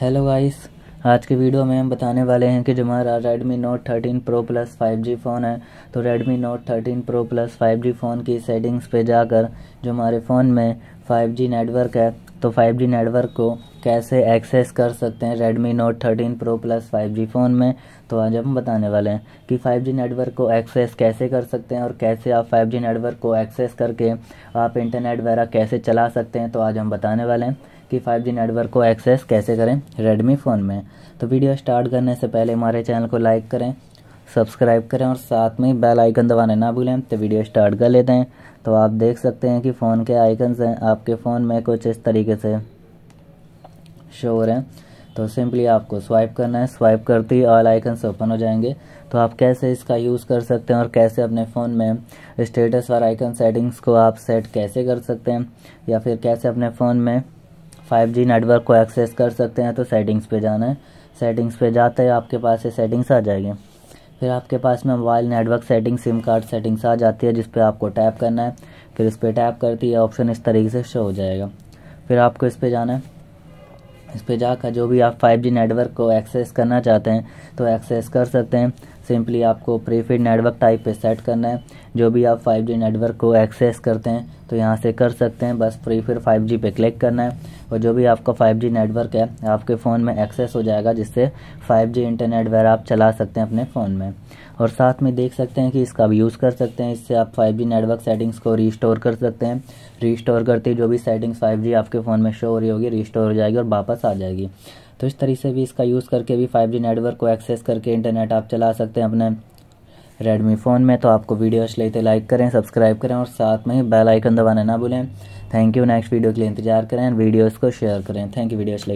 hello guys आज के video में हम बताने वाले हैं कि जो हमारा Redmi note thirteen pro plus five G phone है तो Redmi note thirteen pro plus five G phone की सेटिंग्स पे जाकर जो हमारे फ़ोन में फ़ाइव जी नेटवर्क है तो फाइव जी नेटवर्क को कैसे एक्सेस कर सकते हैं Redmi note thirteen pro plus five G phone में तो आज हम बताने वाले हैं कि फ़ाइव जी नेटवर्क को एक्सेस कैसे कर सकते हैं और कैसे आप फाइव जी नेटवर्क को एक्सेस करके आप इंटरनेट वगैरह कैसे चला सकते हैं तो आज हम बताने वाले हैं कि 5G नेटवर्क को एक्सेस कैसे करें रेडमी फ़ोन में तो वीडियो स्टार्ट करने से पहले हमारे चैनल को लाइक करें सब्सक्राइब करें और साथ में बेल आइकन दबाने ना भूलें तो वीडियो स्टार्ट कर लेते हैं तो आप देख सकते हैं कि फ़ोन के आइकन्स हैं आपके फ़ोन में कुछ इस तरीके से शो हो रहे हैं तो सिंपली आपको स्वाइप करना है स्वाइप करते ही ऑल आइकन्स ओपन हो जाएंगे तो आप कैसे इसका यूज़ कर सकते हैं और कैसे अपने फ़ोन में स्टेटस और आइकन सेटिंग्स को आप सेट कैसे कर सकते हैं या फिर कैसे अपने फ़ोन में 5G नेटवर्क को एक्सेस कर सकते हैं तो सेटिंग्स पे जाना है सेटिंग्स पे जाते हैं आपके पास ये सेटिंग्स आ जाएगी फिर आपके पास में mobile network setting SIM card settings आ जाती है जिस पर आपको टैप करना है फिर इस पर टैप करती है ऑप्शन इस तरीके से शो हो जाएगा फिर आपको इस पर जाना है इस पर जाकर जो भी आप 5G नेटवर्क को एक्सेस करना चाहते हैं तो एक्सेस कर सकते हैं सिंपली आपको प्रीफीड नेटवर्क टाइप पे सेट करना है जो भी आप 5G नेटवर्क को एक्सेस करते हैं तो यहाँ से कर सकते हैं बस प्रीफीड 5G पे क्लिक करना है और जो भी आपका 5G नेटवर्क है आपके फ़ोन में एक्सेस हो जाएगा जिससे 5G इंटरनेट वगैरह आप चला सकते हैं अपने फ़ोन में और साथ में देख सकते हैं कि इसका भी यूज़ कर सकते हैं इससे आप 5G नेटवर्क सेटिंग्स को रिस्टोर कर सकते हैं रिस्टोर करते जो भी सेटिंग्स 5G आपके फ़ोन में शो हो रही होगी रिस्टोर हो जाएगी और वापस आ जाएगी तो इस तरीके से भी इसका यूज़ करके भी फाइव नेटवर्क को एक्सेस करके इंटरनेट आप चला सकते हैं अपने रेडमी फ़ोन में तो आपको वीडियो अच्छी लगी तो लाइक करें सब्सक्राइब करें और साथ में ही बेल आइकन दबाना ना भूलें थैंक यू नेक्स्ट वीडियो के लिए इंतजार करें वीडियोस को शेयर करें थैंक यू वीडियो अच्छी